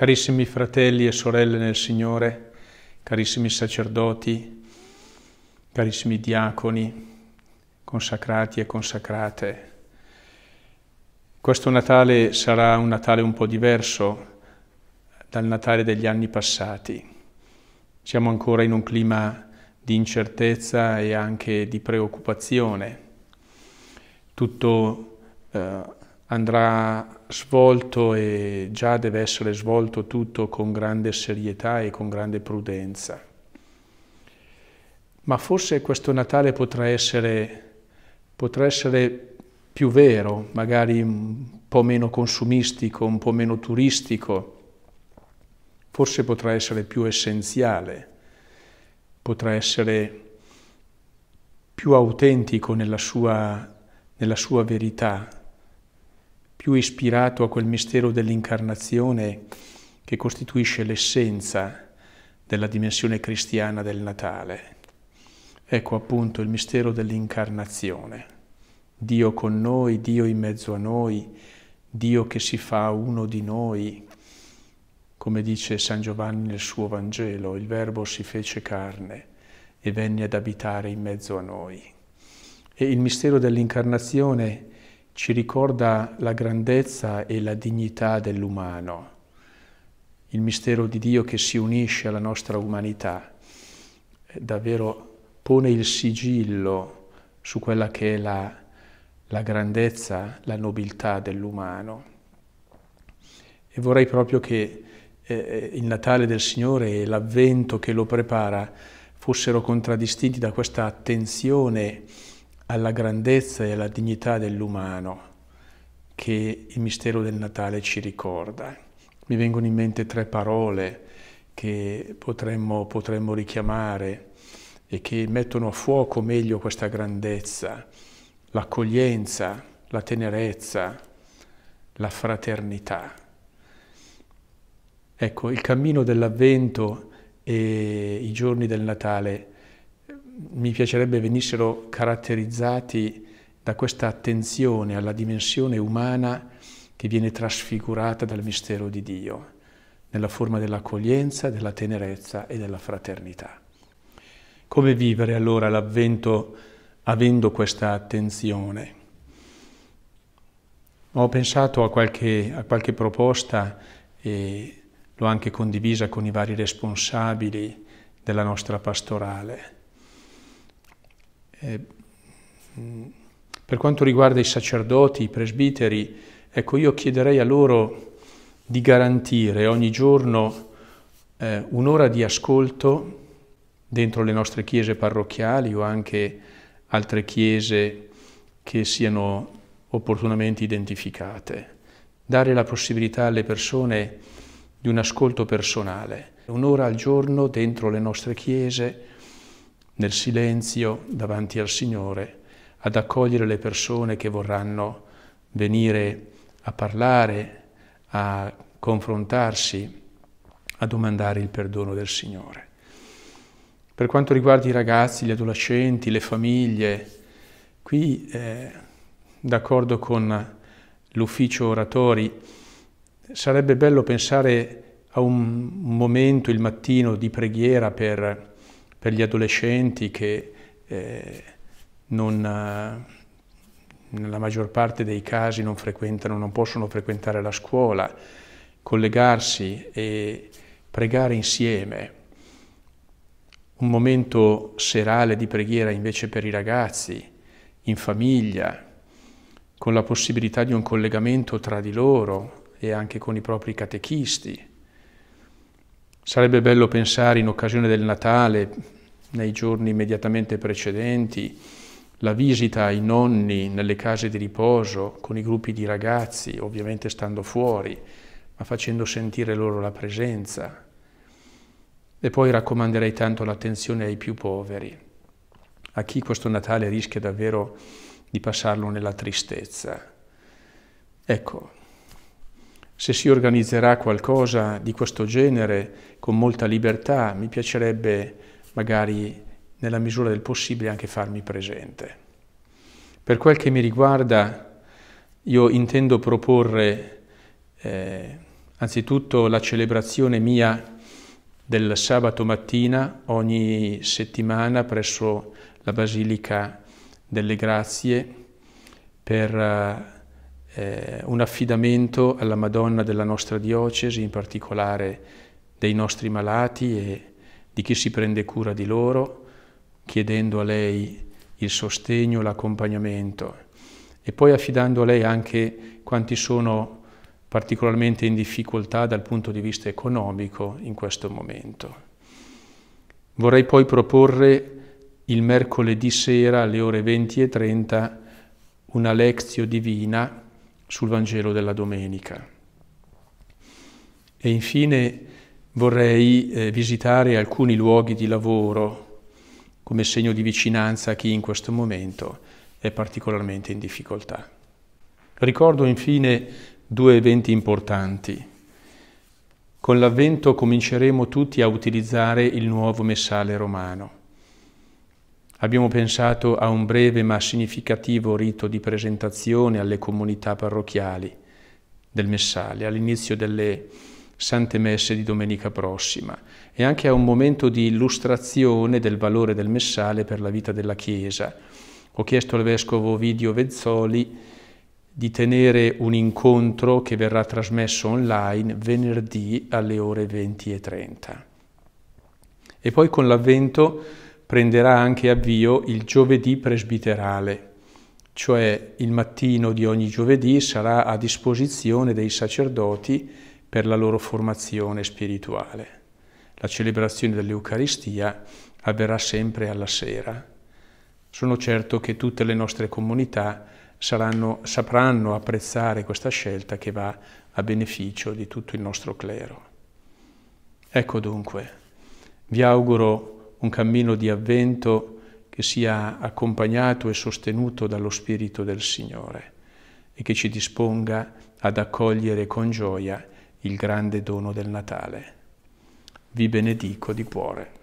Carissimi fratelli e sorelle nel Signore, carissimi sacerdoti, carissimi diaconi, consacrati e consacrate, questo Natale sarà un Natale un po' diverso dal Natale degli anni passati. Siamo ancora in un clima di incertezza e anche di preoccupazione. Tutto eh, andrà svolto e già deve essere svolto tutto con grande serietà e con grande prudenza. Ma forse questo Natale potrà essere, potrà essere più vero, magari un po' meno consumistico, un po' meno turistico, forse potrà essere più essenziale, potrà essere più autentico nella sua, nella sua verità, più ispirato a quel mistero dell'incarnazione che costituisce l'essenza della dimensione cristiana del Natale. Ecco appunto il mistero dell'incarnazione. Dio con noi, Dio in mezzo a noi, Dio che si fa uno di noi, come dice San Giovanni nel suo Vangelo, il Verbo si fece carne e venne ad abitare in mezzo a noi. E il mistero dell'incarnazione ci ricorda la grandezza e la dignità dell'umano, il mistero di Dio che si unisce alla nostra umanità, eh, davvero pone il sigillo su quella che è la, la grandezza, la nobiltà dell'umano. E vorrei proprio che eh, eh il Natale del Signore e l'avvento che lo prepara fossero contraddistinti da questa attenzione alla grandezza e alla dignità dell'umano che il mistero del Natale ci ricorda. Mi vengono in mente tre parole che potremmo, potremmo richiamare e che mettono a fuoco meglio questa grandezza, l'accoglienza, la tenerezza, la fraternità. Ecco, il cammino dell'Avvento e i giorni del Natale mi piacerebbe venissero caratterizzati da questa attenzione alla dimensione umana che viene trasfigurata dal mistero di Dio, nella forma dell'accoglienza, della tenerezza e della fraternità. Come vivere allora l'avvento avendo questa attenzione? Ho pensato a qualche, a qualche proposta e l'ho anche condivisa con i vari responsabili della nostra pastorale eh, per quanto riguarda i sacerdoti, i presbiteri, ecco io chiederei a loro di garantire ogni giorno eh, un'ora di ascolto dentro le nostre chiese parrocchiali o anche altre chiese che siano opportunamente identificate. Dare la possibilità alle persone di un ascolto personale, un'ora al giorno dentro le nostre chiese, nel silenzio davanti al Signore, ad accogliere le persone che vorranno venire a parlare, a confrontarsi, a domandare il perdono del Signore. Per quanto riguarda i ragazzi, gli adolescenti, le famiglie, qui eh, d'accordo con l'ufficio oratori, sarebbe bello pensare a un momento il mattino di preghiera per per gli adolescenti che eh, non, nella maggior parte dei casi non frequentano, non possono frequentare la scuola, collegarsi e pregare insieme. Un momento serale di preghiera invece per i ragazzi, in famiglia, con la possibilità di un collegamento tra di loro e anche con i propri catechisti. Sarebbe bello pensare in occasione del Natale nei giorni immediatamente precedenti, la visita ai nonni nelle case di riposo con i gruppi di ragazzi, ovviamente stando fuori, ma facendo sentire loro la presenza. E poi raccomanderei tanto l'attenzione ai più poveri, a chi questo Natale rischia davvero di passarlo nella tristezza. Ecco, se si organizzerà qualcosa di questo genere con molta libertà, mi piacerebbe magari nella misura del possibile anche farmi presente. Per quel che mi riguarda, io intendo proporre eh, anzitutto la celebrazione mia del sabato mattina ogni settimana presso la Basilica delle Grazie per eh, eh un affidamento alla Madonna della nostra diocesi, in particolare dei nostri malati e di chi si prende cura di loro, chiedendo a lei il sostegno, l'accompagnamento e poi affidando a lei anche quanti sono particolarmente in difficoltà dal punto di vista economico in questo momento. Vorrei poi proporre il mercoledì sera alle ore 20 e 30 una lezione divina sul Vangelo della domenica. E infine vorrei eh, visitare alcuni luoghi di lavoro come segno di vicinanza a chi in questo momento è particolarmente in difficoltà. Ricordo infine due eventi importanti. Con l'avvento cominceremo tutti a utilizzare il nuovo messale romano. Abbiamo pensato a un breve ma significativo rito di presentazione alle comunità parrocchiali del messale all'inizio delle Sante Messe di domenica prossima e anche a un momento di illustrazione del valore del messale per la vita della Chiesa. Ho chiesto al Vescovo Vidio Vezzoli di tenere un incontro che verrà trasmesso online venerdì alle ore 20.30. E poi con l'avvento prenderà anche avvio il giovedì presbiterale, cioè il mattino di ogni giovedì sarà a disposizione dei sacerdoti per la loro formazione spirituale. La celebrazione dell'Eucaristia avverrà sempre alla sera. Sono certo che tutte le nostre comunità saranno, sapranno apprezzare questa scelta che va a beneficio di tutto il nostro clero. Ecco dunque, vi auguro un cammino di avvento che sia accompagnato e sostenuto dallo Spirito del Signore e che ci disponga ad accogliere con gioia il grande dono del Natale. Vi benedico di cuore.